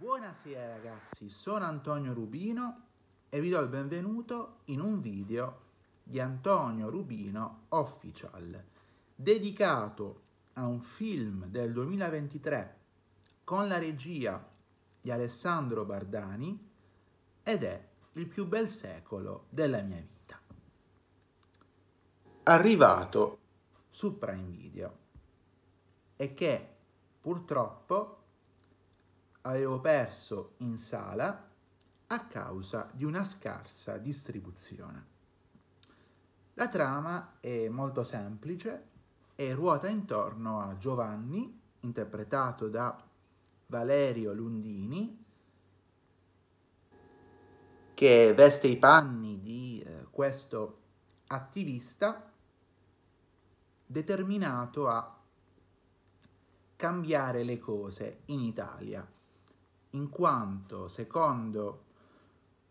Buonasera ragazzi, sono Antonio Rubino e vi do il benvenuto in un video di Antonio Rubino Official dedicato a un film del 2023 con la regia di Alessandro Bardani ed è Il più bel secolo della mia vita. Arrivato su Prime Video e che purtroppo avevo perso in sala a causa di una scarsa distribuzione. La trama è molto semplice e ruota intorno a Giovanni, interpretato da Valerio Lundini, che veste i panni di eh, questo attivista determinato a cambiare le cose in Italia in quanto, secondo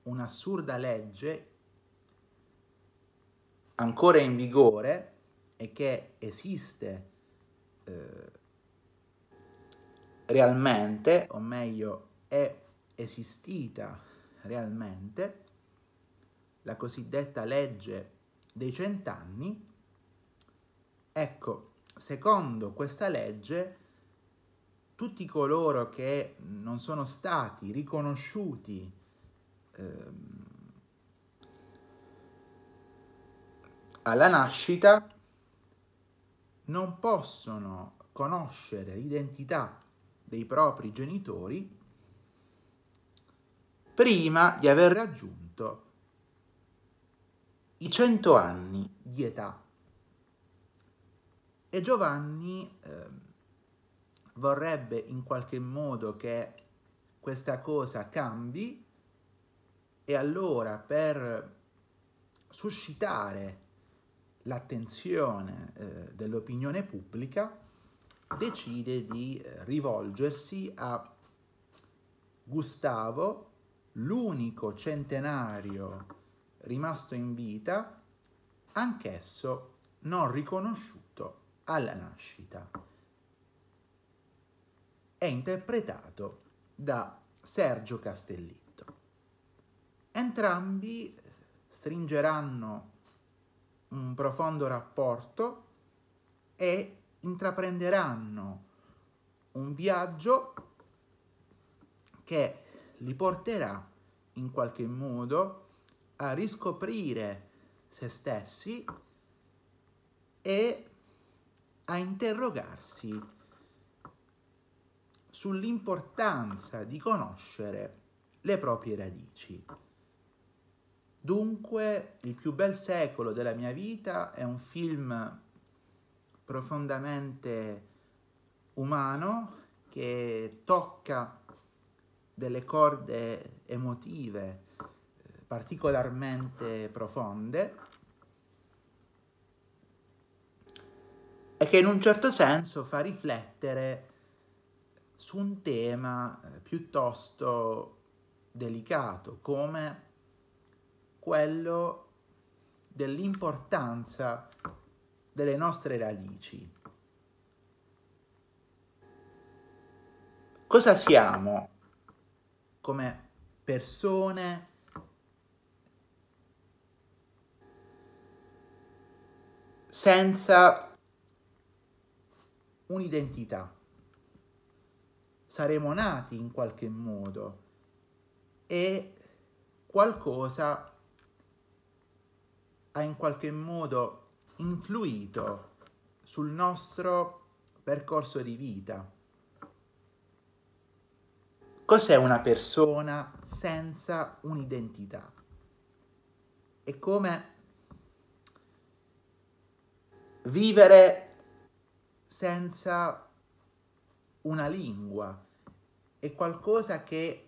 un'assurda legge ancora in vigore e che esiste eh, realmente, o meglio è esistita realmente, la cosiddetta legge dei cent'anni, ecco, secondo questa legge tutti coloro che non sono stati riconosciuti ehm, alla nascita non possono conoscere l'identità dei propri genitori prima di aver raggiunto i 100 anni di età. E Giovanni eh, vorrebbe in qualche modo che questa cosa cambi e allora per suscitare l'attenzione eh, dell'opinione pubblica decide di eh, rivolgersi a Gustavo, l'unico centenario rimasto in vita, anch'esso non riconosciuto alla nascita è interpretato da Sergio Castellitto. Entrambi eh, stringeranno un profondo rapporto e intraprenderanno un viaggio che li porterà in qualche modo a riscoprire se stessi e a interrogarsi sull'importanza di conoscere le proprie radici. Dunque, Il più bel secolo della mia vita è un film profondamente umano che tocca delle corde emotive eh, particolarmente profonde e che in un certo senso fa riflettere su un tema eh, piuttosto delicato come quello dell'importanza delle nostre radici. Cosa siamo come persone? senza un'identità saremo nati in qualche modo e qualcosa ha in qualche modo influito sul nostro percorso di vita. Cos'è una persona senza un'identità? È come vivere senza una lingua, è qualcosa che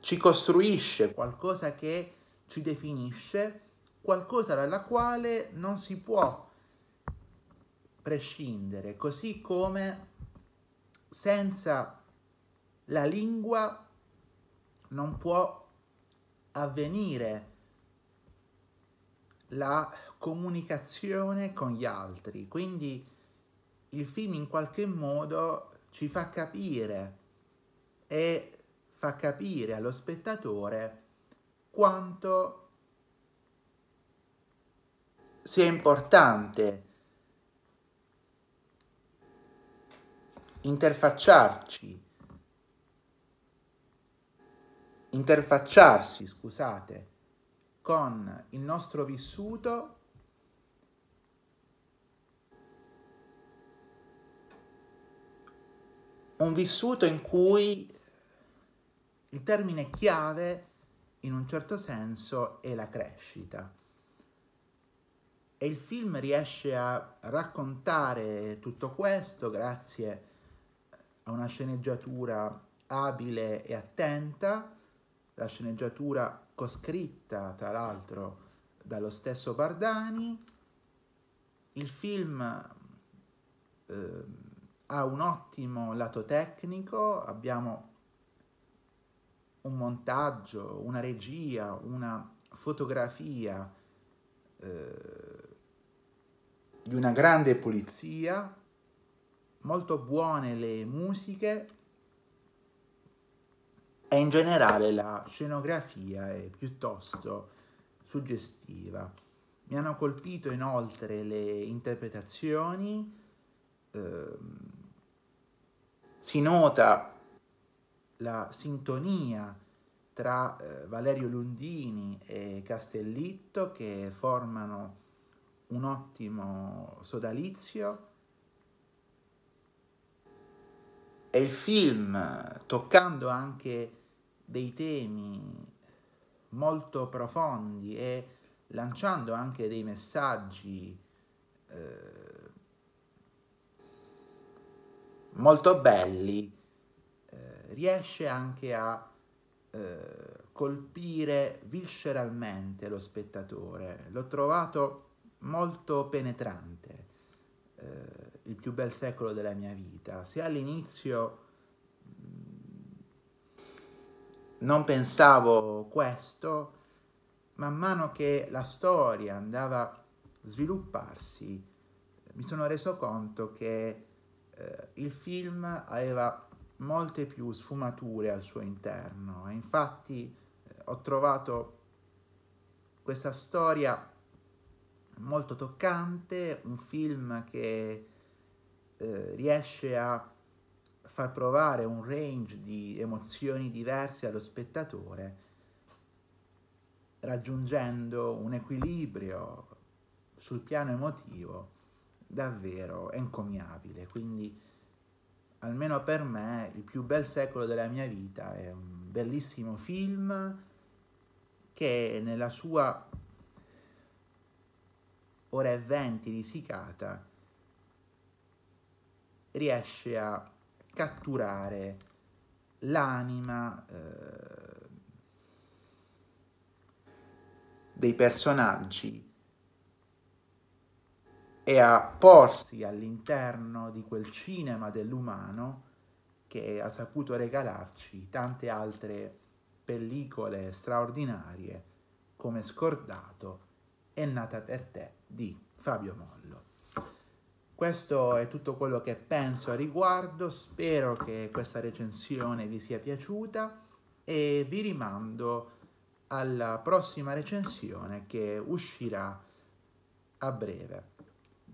ci costruisce, qualcosa che ci definisce, qualcosa dalla quale non si può prescindere, così come senza la lingua non può avvenire la comunicazione con gli altri. Quindi il film in qualche modo ci fa capire e fa capire allo spettatore quanto sia importante interfacciarci, interfacciarsi, scusate, con il nostro vissuto un vissuto in cui il termine chiave in un certo senso è la crescita. E il film riesce a raccontare tutto questo grazie a una sceneggiatura abile e attenta, la sceneggiatura coscritta tra l'altro dallo stesso Bardani. Il film eh, ha un ottimo lato tecnico, abbiamo un montaggio, una regia, una fotografia eh, di una grande pulizia, molto buone le musiche e in generale la scenografia è piuttosto suggestiva. Mi hanno colpito inoltre le interpretazioni, eh, si nota la sintonia tra eh, Valerio Lundini e Castellitto che formano un ottimo sodalizio e il film toccando anche dei temi molto profondi e lanciando anche dei messaggi eh, molto belli, eh, riesce anche a eh, colpire visceralmente lo spettatore. L'ho trovato molto penetrante, eh, il più bel secolo della mia vita. Se all'inizio mm, non pensavo questo, man mano che la storia andava a svilupparsi, mi sono reso conto che eh, il film aveva molte più sfumature al suo interno e infatti eh, ho trovato questa storia molto toccante, un film che eh, riesce a far provare un range di emozioni diverse allo spettatore, raggiungendo un equilibrio sul piano emotivo davvero encomiabile, quindi almeno per me il più bel secolo della mia vita è un bellissimo film che nella sua ora e venti di sicata riesce a catturare l'anima eh, dei personaggi e a porsi all'interno di quel cinema dell'umano che ha saputo regalarci tante altre pellicole straordinarie come Scordato è nata per te di Fabio Mollo. Questo è tutto quello che penso a riguardo, spero che questa recensione vi sia piaciuta e vi rimando alla prossima recensione che uscirà a breve.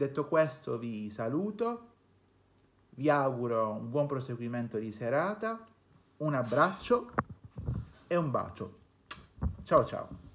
Detto questo vi saluto, vi auguro un buon proseguimento di serata, un abbraccio e un bacio. Ciao ciao!